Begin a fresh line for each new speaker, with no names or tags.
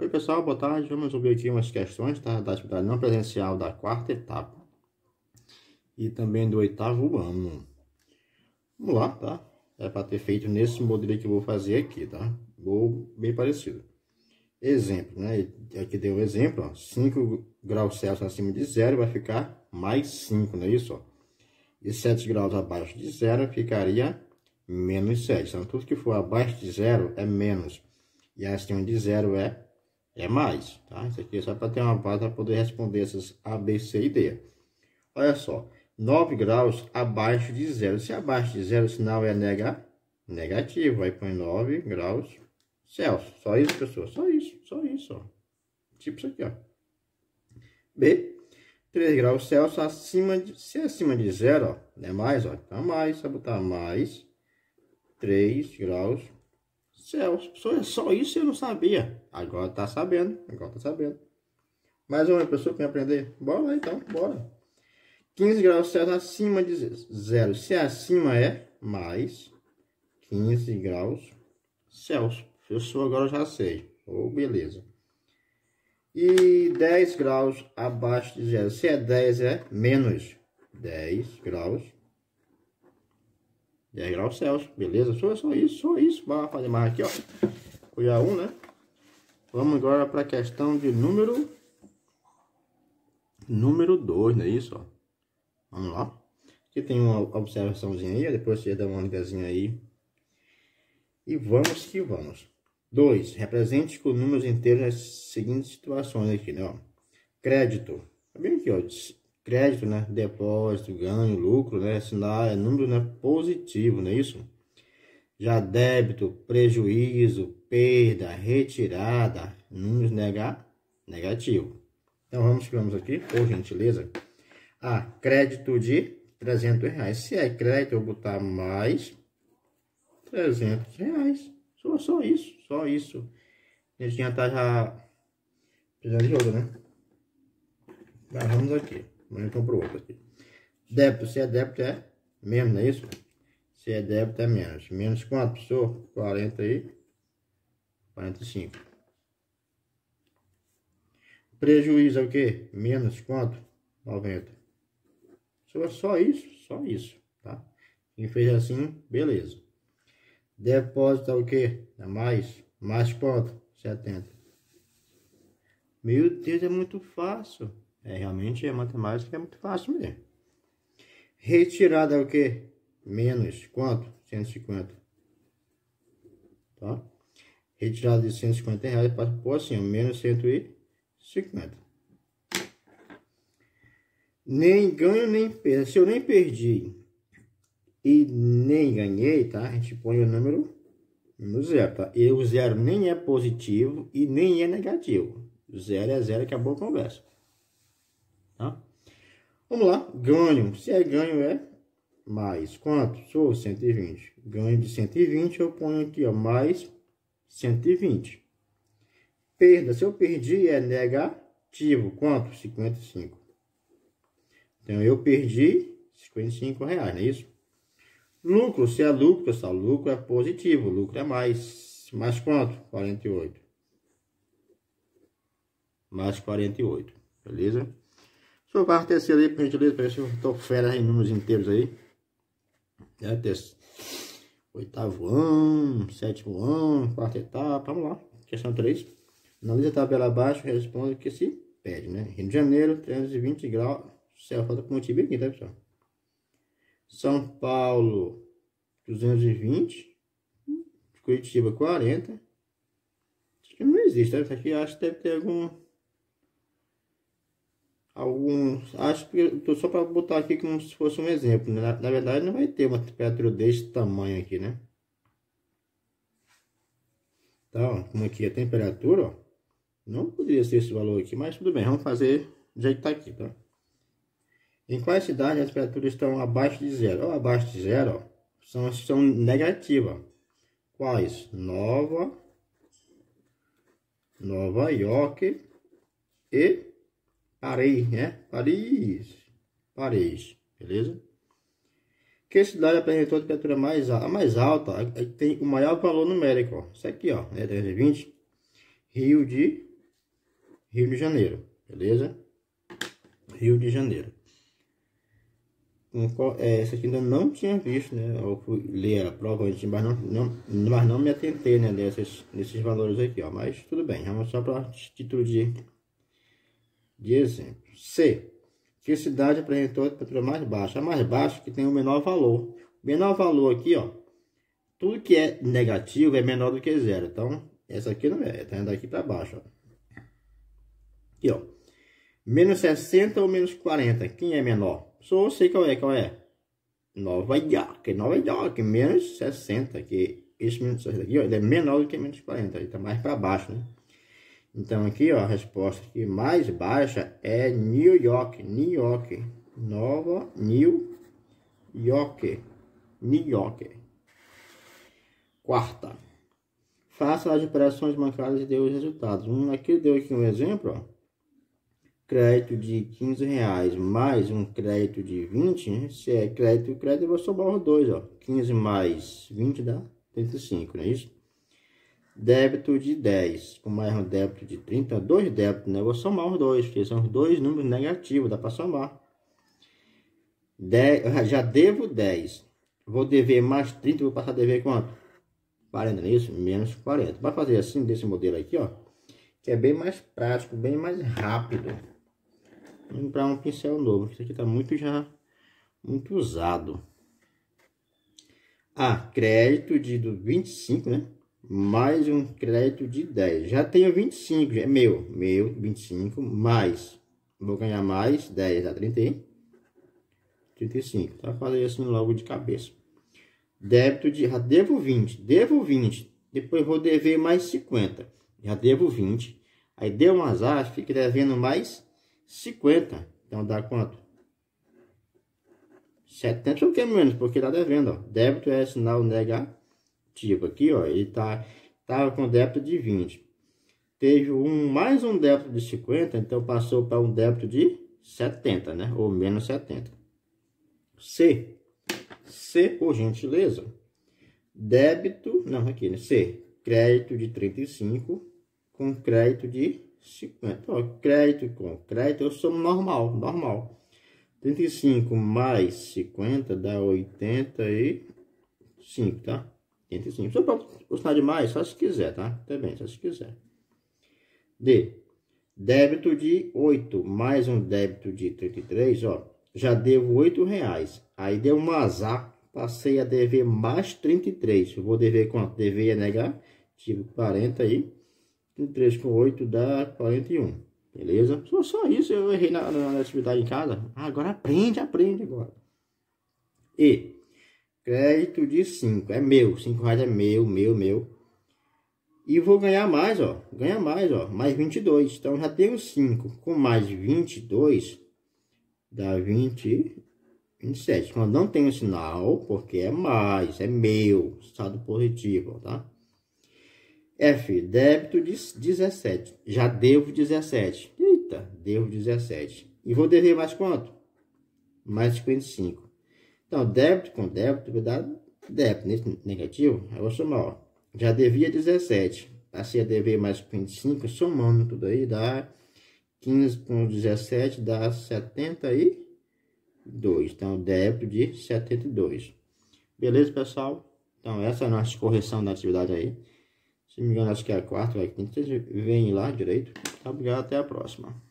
Oi pessoal, boa tarde. Vamos resolver aqui umas questões tá? da atividade não presencial da quarta etapa e também do oitavo ano. Vamos lá, tá? É para ter feito nesse modelo que eu vou fazer aqui, tá? Ou bem parecido. Exemplo, né? Aqui deu um exemplo, ó. 5 graus Celsius acima de zero vai ficar mais 5, não é isso? E 7 graus abaixo de zero ficaria menos 7. Então, tudo que for abaixo de zero é menos. E acima de zero é é mais, tá? Isso aqui é só para ter uma base para poder responder essas A, B, C e D. Olha só, 9 graus abaixo de zero. Se abaixo de zero, o sinal é nega, negativo. Aí põe 9 graus Celsius. Só isso, pessoal. Só isso, só isso, ó. Tipo isso aqui, ó. B, 3 graus Celsius acima de... Se é acima de zero, ó, é mais, ó. Tá mais, só botar mais 3 graus Celsius. Pessoal, é só isso eu não sabia. Agora tá sabendo, agora tá sabendo. Mais uma pessoa que aprender? Bora lá então, bora. 15 graus Celsius acima de zero. Se acima é mais 15 graus Celsius. sou agora já sei. Ou oh, beleza. E 10 graus abaixo de zero. Se é 10 é menos 10 graus. 10 graus Celsius, beleza? Só, só isso, só isso. bora fazer mais aqui, ó. Cuiá 1, né? Vamos agora para a questão de número número 2, não é isso? Ó? Vamos lá. Aqui tem uma observaçãozinha aí, depois você dá uma ligazinha aí. E vamos que vamos. 2. Represente com números inteiros as seguintes situações aqui, né? Ó. Crédito. Tá aqui, ó. Crédito, né? Depósito, ganho, lucro, né? Sinal é número né? positivo, não é isso? Já débito, prejuízo, perda, retirada, números negar negativo. Então, vamos, vamos aqui, por gentileza. A, ah, crédito de 300 reais. Se é crédito, eu botar mais 300 reais. Só, só isso, só isso. A gente já tá já precisando de outro, né? Tá, vamos aqui. Vamos comprar então pro outro aqui. Débito, se é débito é menos, não é isso? Se é débito é menos. Menos quanto, professor? 40 aí. 45. Prejuízo é o quê? Menos quanto? 90. Só, só isso, só isso, tá? Quem fez assim, beleza. Depósito é o quê? É mais, mais quanto? 70. Meu Deus, é muito fácil. É, realmente, é matemática, é muito fácil mesmo. Retirada é o quê? Menos quanto? 150. Tá? retirada de 150 reais para pôr assim, ó, menos 150. Nem ganho, nem perda. Se eu nem perdi e nem ganhei, tá? A gente põe o número no zero, tá? E o zero nem é positivo e nem é negativo. Zero é zero, acabou a conversa. Tá? Vamos lá, ganho. Se é ganho, é mais quanto? Sou 120. Ganho de 120, eu ponho aqui, ó, mais 120. Perda, se eu perdi, é negativo. Quanto? 55. Então, eu perdi 55 reais, não é isso? Lucro, se é lucro, pessoal, lucro é positivo, lucro é mais. Mais quanto? 48. Mais 48, beleza? Só vai terceiro aí, por gentileza, parece que eu tô fera em números inteiros aí. É, terceiro oitavo ano, sétimo ano, quarta etapa, vamos lá. Questão 3. analisa a tabela abaixo e responde o que se pede, né? Rio de Janeiro, 320 graus, céu falta com time aqui, tá pessoal? São Paulo, 220, Curitiba, 40. Acho que não existe, tá? Isso aqui acho que deve ter algum alguns. Acho que só para botar aqui como se fosse um exemplo. Né? Na, na, verdade, não vai ter uma temperatura deste tamanho aqui, né? Tá, como aqui é a temperatura, ó, não poderia ser esse valor aqui, mas tudo bem, vamos fazer do jeito que tá aqui, tá? Em quais cidades as temperaturas estão abaixo de zero? abaixo de zero, ó, são as que são negativas. Quais? Nova, Nova York e Paris, né? Paris. Paris, beleza? Que cidade apresentou a temperatura mais, a mais alta? Tem o maior valor numérico, ó. Isso aqui, ó, né? 320. Rio de... Rio de Janeiro, beleza? Rio de Janeiro. É, essa aqui ainda não tinha visto, né? Eu fui ler a prova antes, mas não, não, mas não me atentei, né? Nesses, nesses valores aqui, ó. Mas tudo bem, vamos só para título de de exemplo. C. Que cidade apresentou a temperatura mais baixa? A mais baixa que tem o menor valor. O menor valor aqui, ó. Tudo que é negativo é menor do que zero. Então, essa aqui não é. Tá indo aqui para baixo, ó. Aqui, ó. Menos 60 ou menos 40. Quem é menor? Só eu sei qual é, qual é. Nova York, Nova York, menos 60, que esse menos 60 aqui, ó, ele é menor do que menos 40, ele tá mais para baixo, né? Então aqui, ó, a resposta que mais baixa é New York, New York, Nova New York, New York. Quarta. Faça as operações bancárias e dê os resultados. Um, aqui deu aqui um exemplo, ó. Crédito de 15 reais mais um crédito de 20, se é crédito e crédito, eu vou somar os dois, ó. 15 mais 20 dá 35, não é isso? débito de 10, o mais um débito de 30, dois débitos, né? Eu vou somar os dois, porque são os dois números negativos, dá para somar. 10, já devo 10, vou dever mais 30, vou passar a dever quanto? 40, é isso? Menos 40. Vai fazer assim, desse modelo aqui, ó, que é bem mais prático, bem mais rápido. Vamos para um pincel novo, isso aqui tá muito já, muito usado. Ah, crédito de do 25, né? mais um crédito de 10. Já tenho 25, é meu, meu, 25, mais, vou ganhar mais 10, a 30, 35. Tá, fazer assim logo de cabeça. Débito de, já devo 20, devo 20, depois vou dever mais 50, já devo 20. Aí deu um azar, fica devendo mais 50, então dá quanto? 70 ou que é menos, porque tá devendo, ó. Débito é sinal negar tipo aqui, ó, ele tá tava com débito de 20. Teve um mais um débito de 50, então passou para um débito de 70, né? Ou menos 70. C. C, por gentileza. Débito, não, aqui, né? C. Crédito de 35 com crédito de 50. Ó, crédito com crédito, eu sou normal, normal. 35 mais 50 dá 85, tá? 85. Você pode usar demais só se quiser, tá? Também, só se quiser. D. Débito de 8 mais um débito de 33, ó. Já devo 8 reais. Aí deu um azar. Passei a dever mais 33. Eu vou dever quanto? Deveria é negar. Tive 40 aí. 33 com 8 dá 41. Beleza? Só, só isso. Eu errei na, na, na atividade em casa. agora aprende, aprende agora. E Crédito de 5. É meu. 5 reais é meu, meu, meu. E vou ganhar mais, ó. Ganhar mais, ó. Mais 22. Então já tenho 5. Com mais 22, dá 20, 27. Quando não tem o sinal, porque é mais, é meu. Estado positivo, tá? F, débito de 17. Já devo 17. Eita, devo 17. E vou dever mais quanto? Mais 55. Então, débito com débito, cuidado, débito nesse negativo, eu é vou somar, ó. Já devia 17, passei tá, a dever mais 25, somando tudo aí, dá 15 com 17, dá 72. Então, débito de 72. Beleza, pessoal? Então, essa é a nossa correção da atividade aí. Se não me engano, acho que é a quarta, vai é quinta. Vocês veem lá direito. Tá, obrigado, até a próxima.